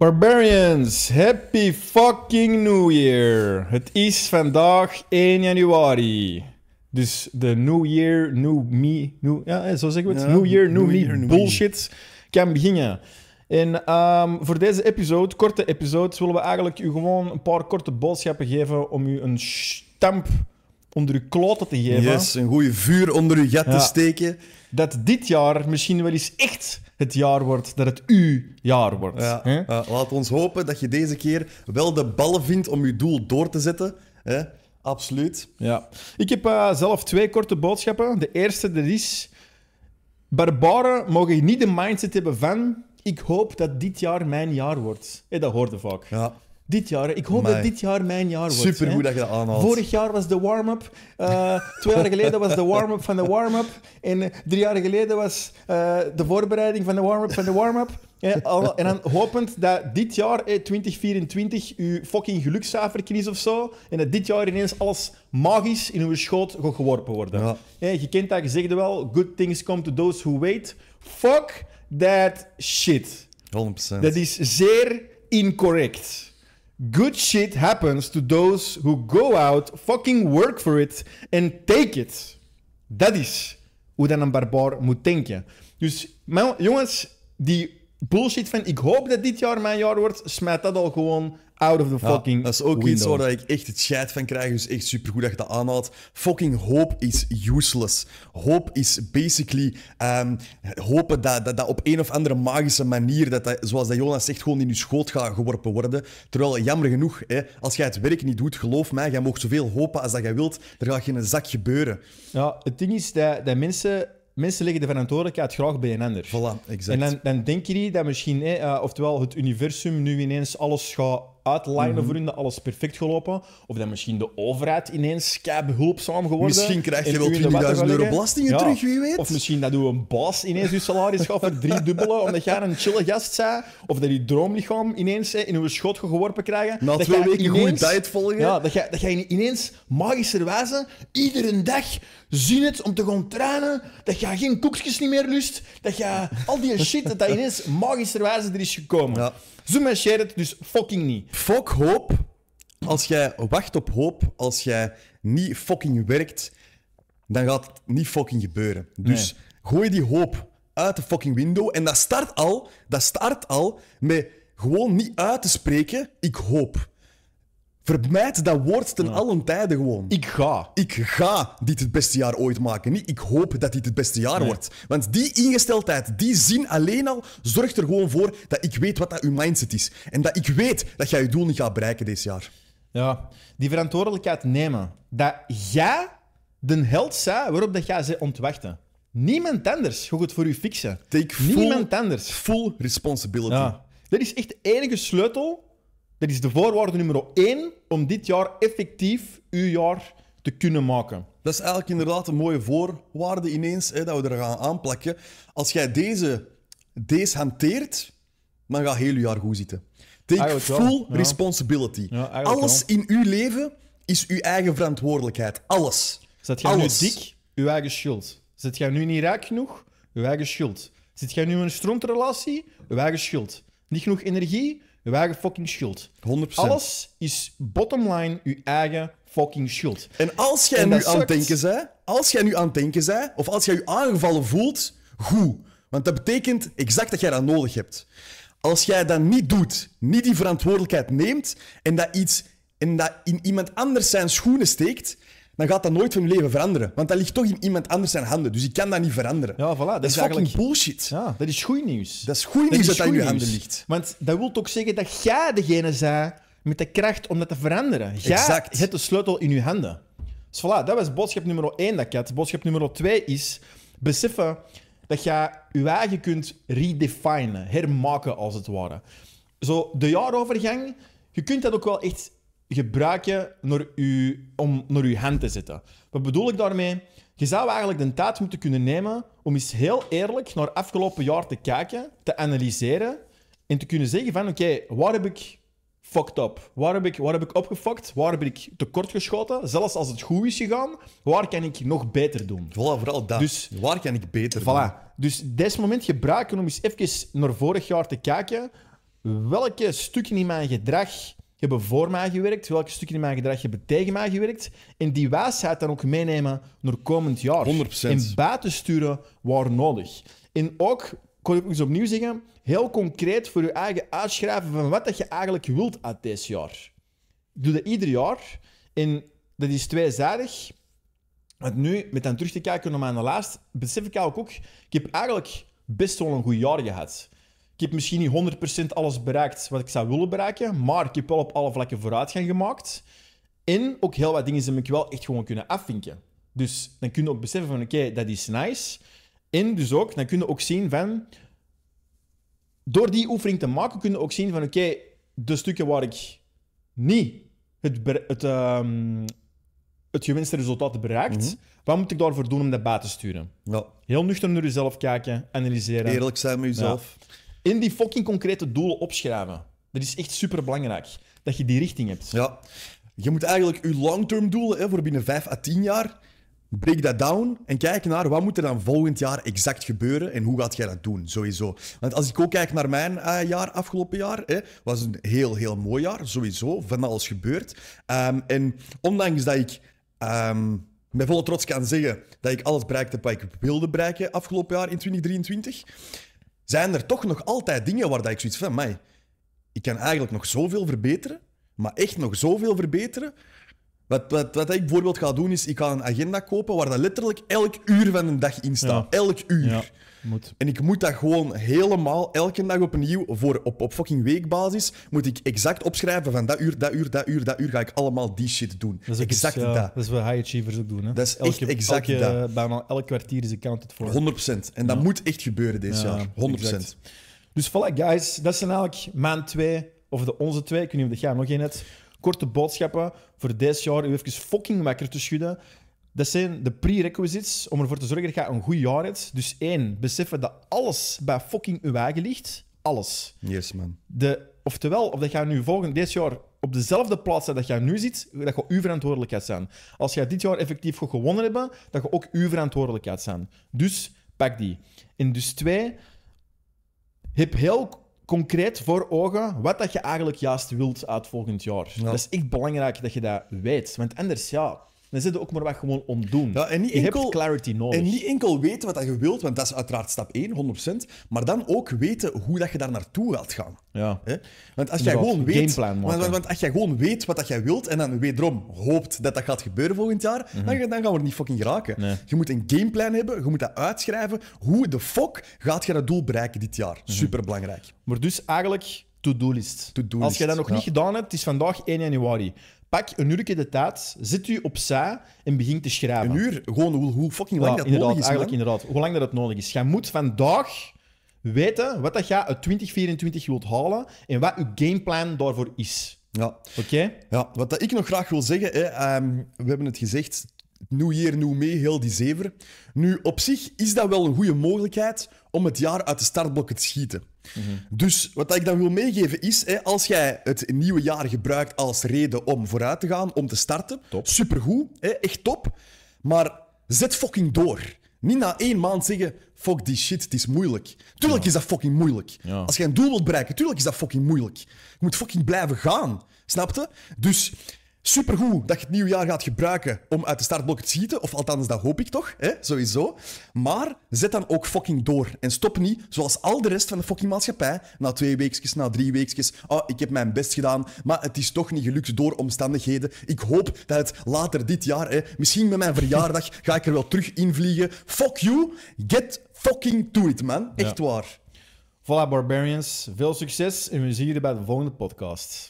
Barbarians, happy fucking new year. Het is vandaag 1 januari. Dus de new year, new me, new, ja, eh, zo zeggen we het. new year, new, me bullshit kan beginnen. En ehm, voor deze episode, korte episode, willen we eigenlijk u gewoon een paar korte boodschappen geven om u een stamp onder uw kloten te geven. Yes, een goede vuur onder uw gat te steken. Dat dit jaar misschien wel eens echt het jaar wordt, dat het uw jaar wordt. Hè? laat ons hopen dat je deze keer wel de ballen vindt om je doel door te zetten. Hè? Absoluut. Ja. Ik heb eh, zelf twee korte boodschappen. De eerste dat is... Barbaren mogen niet de mindset hebben van... Ik hoop dat dit jaar mijn jaar wordt. dat hoorde vaak. Ja. Dit jaar. Ik hoop dat dit jaar mijn jaar wordt. Super goed dat je dat aanhaalt. Vorig jaar was de warm-up. Eh, twee jaar geleden was de warm-up van de warm-up. En drie jaar geleden was eh, de voorbereiding van de warm-up van de warm-up. En, dan hopend dat dit jaar, 2024, uw fucking gelukscijfer is of zo. En dat dit jaar ineens alles magisch in uw schoot gaat geworpen worden. je kent dat gezegde wel. Good things come to those who wait. Fuck that shit. 100%. Dat is zeer incorrect. good shit happens to those who go out, fucking work for it and take it. Dat is hoe dan een barbaar moet denken. Dus jongens, die bullshit van, Ik hoop dat dit jaar mijn jaar wordt. Smijt dat al gewoon out of the fucking Dat is ook iets waar dat ik echt het scheid van krijg. Dus echt supergoed dat je dat aanhaalt. Fucking hoop is useless. Hoop is basically ehm, hopen dat, dat, op een of andere magische manier, dat dat, zoals dat Jonas zegt, gewoon in je schoot gaat geworpen worden. Terwijl, jammer genoeg, hè, als jij het werk niet doet, geloof mij, jij mag zoveel hopen als dat jij wilt. Er gaat geen zak gebeuren. Ja, het ding is dat, dat mensen Mensen leggen de verantwoordelijkheid graag bij een ander. Voilà, exact. En dan, dan denken die dat misschien, eh, oftewel het universum nu ineens alles gaat uitlijnen mm voor hun dat alles perfect gelopen. Of dat misschien de overheid ineens sky behulpzaam geworden Misschien krijg je wel 20.000 euro belasting terug, wie weet. Of misschien dat uw baas ineens uw salaris gaat voor drie omdat jij een chille gast zei. Of dat je droomlichaam ineens eh, in uw schot geworpen krijgt. Na dat twee weken ineens, tijd volgen. Ja, dat jij dat je ineens magischerwijze iedere dag zin hebt om te gaan trainen. Dat jij geen koekjes niet meer lust. Dat je al die shit, dat dat ineens magischerwijze er is gekomen. Ja en share het dus fucking niet. Fuck hoop. Als jij wacht op hoop, als jij niet fucking werkt, dan gaat het niet fucking gebeuren. Dus gooi die hoop uit de fucking window. En dat start al, dat start al met gewoon niet uit te spreken, ik hoop. Vermijd dat woord ten allen tijde gewoon. Ik ga. Ik ga dit het beste jaar ooit maken. Niet ik hoop dat dit het beste jaar wordt. Want die ingesteldheid, die zin alleen al, zorgt er gewoon voor dat ik weet wat dat uw mindset is. En dat ik weet dat jij je doel niet gaat bereiken dit jaar. Ja, die verantwoordelijkheid nemen. Dat jij de held zij waarop dat jij ze ontwachten. Niemand anders gaat het voor u fixen. Take full, Niemand anders. Full responsibility. Dat is echt de enige sleutel dat is de voorwaarde nummer één om dit jaar effectief uw jaar te kunnen maken. Dat is eigenlijk inderdaad een mooie voorwaarde ineens, hè, dat we er gaan aanplakken. Als jij deze, deze hanteert, dan gaat heel uw jaar goed zitten. Take full responsibility. Alles in uw leven is uw eigen verantwoordelijkheid. Alles. Zet jij Alles. nu dik? Uw eigen schuld. Zit jij nu niet rijk genoeg? Uw eigen schuld. Zit jij nu in een stroomrelatie? Uw eigen schuld. Niet genoeg energie? je eigen fucking schuld. 100%. Alles is bottom line je eigen fucking schuld. En als jij nu aan het denken bent. als jij nu aan het denken zij, of als jij je aangevallen voelt, goed. Want dat betekent exact dat jij dat nodig hebt. Als jij dat niet doet, niet die verantwoordelijkheid neemt en dat iets en dat in iemand anders zijn schoenen steekt, dan gaat dat nooit van je leven veranderen. Want dat ligt toch in iemand anders zijn handen. Dus ik kan dat niet veranderen. Ja, voilà. Dat, is, eigenlijk... fucking bullshit. Ja, dat is goed nieuws. Dat is goed nieuws dat dat in je handen ligt. Want dat wil toch zeggen dat jij degene zijn met de kracht om dat te veranderen. Jij exact. hebt de sleutel in je handen. Dus voilà, dat was boodschap nummer 1 dat ik Boodschap nummer 2 is beseffen dat jij je eigen kunt redefinen, hermaken als het ware. Zo, de jaarovergang, je kunt dat ook wel echt gebruiken naar u, om naar uw hand te zetten. Wat bedoel ik daarmee? Je zou eigenlijk de tijd moeten kunnen nemen om eens heel eerlijk naar afgelopen jaar te kijken, te analyseren en te kunnen zeggen van oké, waar heb ik fucked up? Waar heb ik, waar heb ik opgefokt? Waar ben ik tekortgeschoten? Zelfs als het goed is gegaan, waar kan ik nog beter doen? Voilà, vooral dat. Dus, waar kan ik beter voilà. doen? Dus dit moment gebruiken om eens even naar vorig jaar te kijken welke stukken in mijn gedrag hebt voor mij gewerkt, welke stukken in mijn gedrag hebben tegen mij gewerkt. En die wijsheid dan ook meenemen naar komend jaar. 100%. En buiten sturen waar nodig. En ook, kon ik eens opnieuw zeggen, heel concreet voor je eigen uitschrijven van wat dat je eigenlijk wilt uit dit jaar. Ik doe dat ieder jaar. En dat is tweezijdig. Want nu, met dan terug te kijken naar mijn laatste, besef ik eigenlijk ook ik heb eigenlijk best wel een goed jaar gehad. Ik heb misschien niet 100% alles bereikt wat ik zou willen bereiken, maar ik heb wel op alle vlakken vooruitgang gemaakt. En ook heel wat dingen heb ik wel echt gewoon kunnen afvinken. Dus dan kun je ook beseffen van oké, dat is nice. En dus ook, dan kun je ook zien van... Door die oefening te maken, kun je ook zien van oké, de stukken waar ik niet het, het, ehm, het gewenste resultaat bereikt, mhm. wat moet ik daarvoor doen om dat bij te sturen? Ja. Heel nuchter naar jezelf kijken, analyseren. Eerlijk zijn met jezelf. Ja. In die fucking concrete doelen opschrijven. Dat is echt super belangrijk. Dat je die richting hebt. Ja. Je moet eigenlijk je long-term doelen hè, voor binnen 5 à 10 jaar. Break dat down en kijken naar wat moet er dan volgend jaar exact gebeuren en hoe gaat jij dat doen, sowieso. Want als ik ook kijk naar mijn eh, jaar, afgelopen jaar, hè, was een heel, heel mooi jaar, sowieso, van alles gebeurd. Ehm, en ondanks dat ik um, met volle trots kan zeggen dat ik alles bereikte wat ik wilde bereiken afgelopen jaar in 2023, zijn er toch nog altijd dingen waar dat ik zoiets van, mij, ik kan eigenlijk nog zoveel verbeteren, maar echt nog zoveel verbeteren, wat, wat, wat ik bijvoorbeeld ga doen, is ik ga een agenda kopen waar dat letterlijk elk uur van een dag in staat. Elk uur. Ja, moet. En ik moet dat gewoon helemaal elke dag opnieuw, voor, op, op fucking weekbasis, moet ik exact opschrijven van dat uur, dat uur, dat uur, dat uur ga ik allemaal die shit doen. Dat is exact dat. Dat is wat high achievers ook doen. Hè? Dat is elke, exact elke, dat. Bijna elk kwartier is accounted voor. 100%. En dat moet echt gebeuren deze jaar. 100%. Exact. Dus voilà, guys. Dat zijn eigenlijk maand twee, of de onze twee. Ik weet niet of jij nog één hebt korte boodschappen voor dit jaar u even fucking wakker te schudden. Dat zijn de prerequisites om ervoor te zorgen dat je een goed jaar hebt. Dus één, Besef dat alles bij fucking uw eigen ligt. Alles. Yes, man. De, oftewel, of dat jij nu volgend dit jaar op dezelfde plaats zit dat jij nu zit, dat gaat uw verantwoordelijkheid zijn. Als jij dit jaar effectief gewonnen hebt, dat je ook uw verantwoordelijkheid zijn. Dus pak die. En dus twee, heb heel concreet voor ogen wat dat je eigenlijk juist wilt uit volgend jaar. Ja. Dat is echt belangrijk dat je dat weet. Want anders, ja, dan zit je ook maar wat gewoon ontdoen. Ja, en niet enkel, clarity nodig. En niet enkel weten wat je wilt, want dat is uiteraard stap 1, 100%. Maar dan ook weten hoe dat je daar naartoe gaat gaan. Ja. Hè? Want als, jij gewoon weet, want, want, als jij gewoon weet wat dat jij wilt en dan wederom hoopt dat dat gaat gebeuren volgend jaar, mhm. dan, dan, gaan we er niet fucking geraken. Je moet een gameplan hebben, je moet dat uitschrijven. Hoe de fuck gaat je dat doel bereiken dit jaar? Mm -hmm. Superbelangrijk. Maar dus eigenlijk To-do-list. Als je dat nog niet gedaan hebt, is vandaag 1 januari. Pak een uurke de tijd, zit u opzij en begin te schrijven. Een uur? Gewoon hoe, hoe fucking lang dat nodig is. Eigenlijk inderdaad, hoe lang dat het nodig is. Je moet vandaag weten wat dat je uit 2024 wilt halen en wat je gameplan daarvoor is. Ja. Oké? Ja, wat dat ik nog graag wil zeggen, hè, ehm, we hebben het gezegd, New hier, New mee, heel die zever. Nu, op zich is dat wel een goede mogelijkheid om het jaar uit de startblokken te schieten. Dus wat ik dan wil meegeven is, hè, als jij het nieuwe jaar gebruikt als reden om vooruit te gaan, om te starten, supergoed, hè, echt top. Maar zet fucking door. Niet na één maand zeggen, fuck die shit, het is moeilijk. Tuurlijk is dat fucking moeilijk. Als jij een doel wilt bereiken, tuurlijk is dat fucking moeilijk. Je moet fucking blijven gaan, snapte? Dus Supergoed dat je het nieuwjaar gaat gebruiken om uit de startblokken te schieten. Of althans, dat hoop ik toch, hè? sowieso. Maar zet dan ook fucking door. En stop niet, zoals al de rest van de fucking maatschappij, na twee weekjes, na drie weekjes. Oh, ik heb mijn best gedaan, maar het is toch niet gelukt door omstandigheden. Ik hoop dat het later dit jaar, hè, misschien met mijn verjaardag, ga ik er wel terug invliegen. Fuck you, get fucking to it, man. Echt waar. Voilà, Barbarians. Veel succes en we zien jullie bij de volgende podcast.